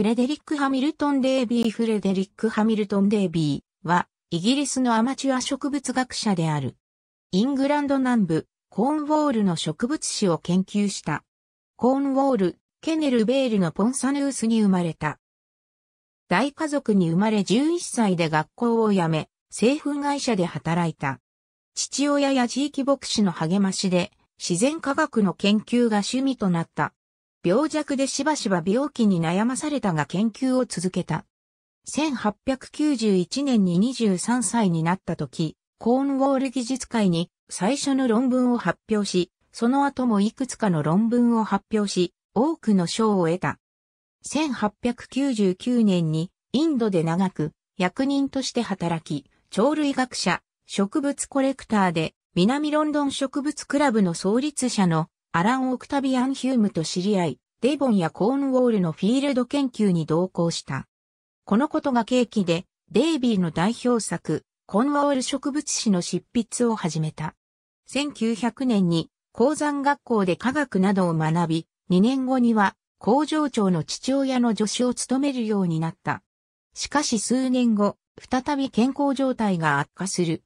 フレデリック・ハミルトン・デイビー・フレデリック・ハミルトン・デイビーは、イギリスのアマチュア植物学者である。イングランド南部、コーンウォールの植物史を研究した。コーンウォール、ケネルベールのポンサヌースに生まれた。大家族に生まれ11歳で学校を辞め、製粉会社で働いた。父親や地域牧師の励ましで、自然科学の研究が趣味となった。病弱でしばしば病気に悩まされたが研究を続けた。1891年に23歳になった時、コーンウォール技術会に最初の論文を発表し、その後もいくつかの論文を発表し、多くの賞を得た。1899年にインドで長く役人として働き、鳥類学者、植物コレクターで南ロンドン植物クラブの創立者のアラン・オクタビアン・ヒュームと知り合い、デイボンやコーンウォールのフィールド研究に同行した。このことが契機で、デイビーの代表作、コーンウォール植物誌の執筆を始めた。1900年に鉱山学校で科学などを学び、2年後には工場長の父親の助手を務めるようになった。しかし数年後、再び健康状態が悪化する。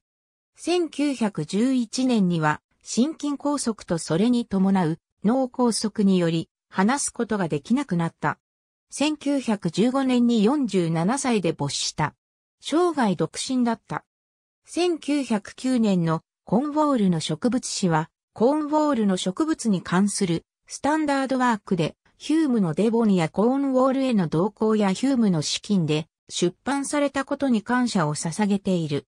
1911年には心筋梗塞とそれに伴う脳梗塞により話すことができなくなった。1915年に47歳で没した。生涯独身だった。1909年のコンウォールの植物誌は、コーンウォールの植物に関するスタンダードワークで、ヒュームのデボンやコーンウォールへの同行やヒュームの資金で出版されたことに感謝を捧げている。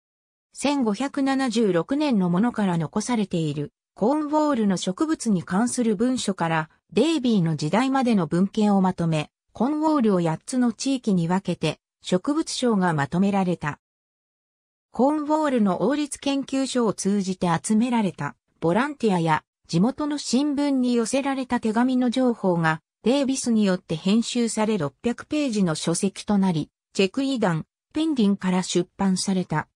1576年のものから残されている、コーンウォールの植物に関する文書から、デイビーの時代までの文献をまとめ、コーンウォールを8つの地域に分けて、植物賞がまとめられた。コーンウォールの王立研究所を通じて集められた、ボランティアや地元の新聞に寄せられた手紙の情報が、デイビスによって編集され600ページの書籍となり、チェクイーダン、ペンディンから出版された。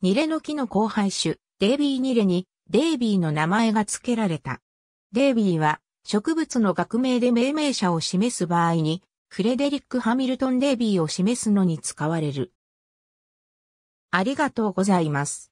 ニレの木の交配種、デイビーニレに、デイビーの名前が付けられた。デイビーは、植物の学名で命名者を示す場合に、フレデリック・ハミルトン・デイビーを示すのに使われる。ありがとうございます。